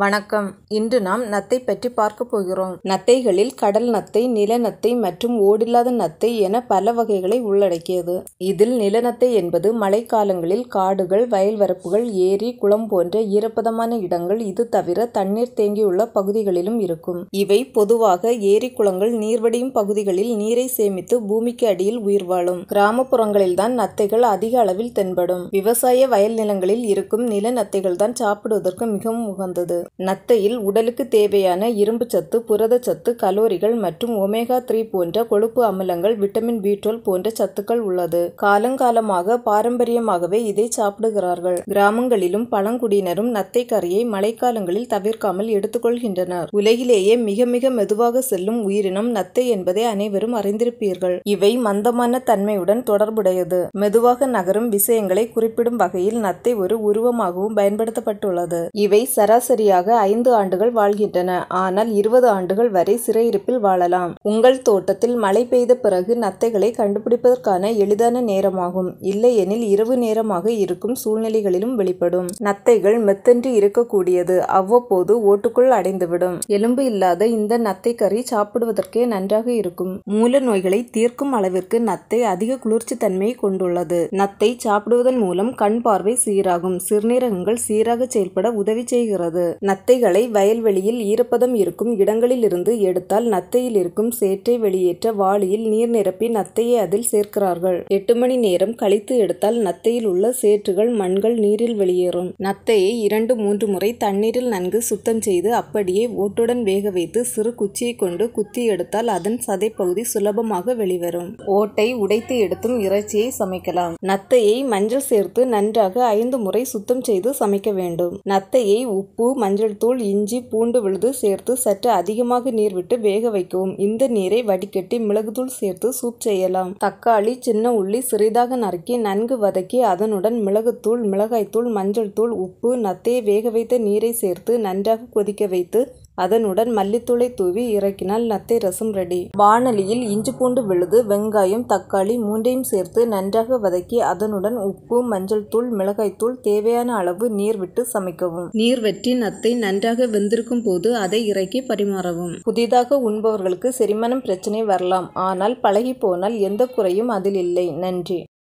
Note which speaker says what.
Speaker 1: வணக்கம் இன்று நாம் நத்தை பற்றி பார்க்க போகிறோம் நத்தைகளில் கடல் நத்தை நிலநத்தை மற்றும் ஓடில்லாத நத்தை என பல வகைகளை உள்ளடக்கியது இதில் நிலநத்தை என்பது மழைக்காலங்களில் காடுகள் வயல்வரப்புகள் ஏரி குளம் போன்ற ஈரப்பதமான இடங்கள் இது தவிர தண்ணீர் தேங்கியுள்ள பகுதிகளிலும் இருக்கும் இவை பொதுவாக ஏரி குளங்கள் நீர்வடியும் பகுதிகளில் நீரை சேமித்து பூமிக்கு அடியில் உயிர் வாழும் கிராமப்புறங்களில்தான் நத்தைகள் அதிக அளவில் தென்படும் விவசாய வயல் நிலங்களில் இருக்கும் நிலநத்தைகள் தான் சாப்பிடுவதற்கு மிகவும் உகந்தது நத்தையில் உடலுக்கு தேவையான இரும்பு சத்து புரதச்சத்து கலோரிகள் மற்றும் ஒமேகா த்ரீ போன்ற கொழுப்பு அமிலங்கள் விட்டமின் பி டுவெல் போன்ற சத்துக்கள் உள்ளது காலங்காலமாக பாரம்பரியமாகவே இதை சாப்பிடுகிறார்கள் கிராமங்களிலும் பழங்குடியினரும் நத்தை கறியை மழைக்காலங்களில் தவிர்க்காமல் எடுத்துக்கொள்கின்றனர் உலகிலேயே மிக மிக மெதுவாக செல்லும் உயிரினம் நத்தை என்பதை அனைவரும் அறிந்திருப்பீர்கள் இவை மந்தமான தன்மையுடன் தொடர்புடையது மெதுவாக நகரும் விஷயங்களை குறிப்பிடும் வகையில் நத்தை ஒரு உருவமாகவும் பயன்படுத்தப்பட்டுள்ளது இவை சராசரியாக கைதியாக ஐந்து ஆண்டுகள் வாழ்கின்றன ஆனால் இருபது ஆண்டுகள் வரை சிறையிருப்பில் வாழலாம் உங்கள் தோட்டத்தில் மழை பெய்த பிறகு நத்தைகளை கண்டுபிடிப்பதற்கான எளிதான நேரமாகும் இல்லையெனில் இரவு நேரமாக இருக்கும் சூழ்நிலைகளிலும் வெளிப்படும் நத்தைகள் மெத்தென்று இருக்கக்கூடியது அவ்வப்போது ஓட்டுக்குள் அடைந்துவிடும் எலும்பு இல்லாத இந்த நத்தை கறி சாப்பிடுவதற்கே நன்றாக இருக்கும் மூல நோய்களை தீர்க்கும் அளவிற்கு நத்தை அதிக குளிர்ச்சி தன்மையை கொண்டுள்ளது நத்தை சாப்பிடுவதன் மூலம் கண் பார்வை சீராகும் சிறுநீரகங்கள் சீராக செயல்பட உதவி செய்கிறது நத்தைகளை வயல்வெளியில் ஈரப்பதம் இருக்கும் இடங்களிலிருந்து எடுத்தால் நத்தையில் இருக்கும் சேற்றை வெளியேற்ற வாளியில் நீர் நிரப்பி நத்தையை அதில் சேர்க்கிறார்கள் எட்டு மணி நேரம் கழித்து எடுத்தால் நத்தையில் உள்ள சேற்றுகள் மண்கள் நீரில் வெளியேறும் நத்தையை இரண்டு மூன்று முறை தண்ணீரில் நன்கு சுத்தம் செய்து அப்படியே ஓட்டுடன் வேக வைத்து சிறு குச்சியை கொண்டு குத்தி எடுத்தால் அதன் சதைப்பகுதி சுலபமாக வெளிவரும் ஓட்டை உடைத்து எடுத்தும் இறைச்சியை சமைக்கலாம் நத்தையை மஞ்சள் சேர்த்து நன்றாக ஐந்து முறை சுத்தம் செய்து சமைக்க வேண்டும் நத்தையை உப்பு மஞ்சள் தூள் இஞ்சி பூண்டு விழுது சேர்த்து சற்று அதிகமாக நீர் விட்டு வேக வைக்கவும் இந்த நீரை வடிகட்டி மிளகுத்தூள் சேர்த்து சூப் செய்யலாம் தக்காளி சின்ன உள்ளி சிறிதாக நறுக்கி நன்கு வதக்கி அதனுடன் மிளகுத்தூள் மிளகாய்த்தூள் மஞ்சள் தூள் உப்பு நத்தையை வேக வைத்த நீரை சேர்த்து நன்றாக கொதிக்க வைத்து அதனுடன் மல்லித்தூளை தூவி இறக்கினால் நத்தை ரசம் ரெடி வானலியில் இஞ்சி பூண்டு விழுது வெங்காயம் தக்காளி மூன்றையும் சேர்த்து நன்றாக வதக்கி அதனுடன் உப்பு மஞ்சள் தூள் மிளகாய்த்தூள் தேவையான அளவு நீர் விட்டு சமைக்கவும் நீர் வெற்றி நத்தை நன்றாக வெந்திருக்கும் போது அதை இறக்கி பரிமாறவும் புதிதாக உண்பவர்களுக்கு செரிமானம் பிரச்சனை வரலாம் ஆனால் பழகி போனால் எந்த குறையும் அதில் இல்லை நன்றி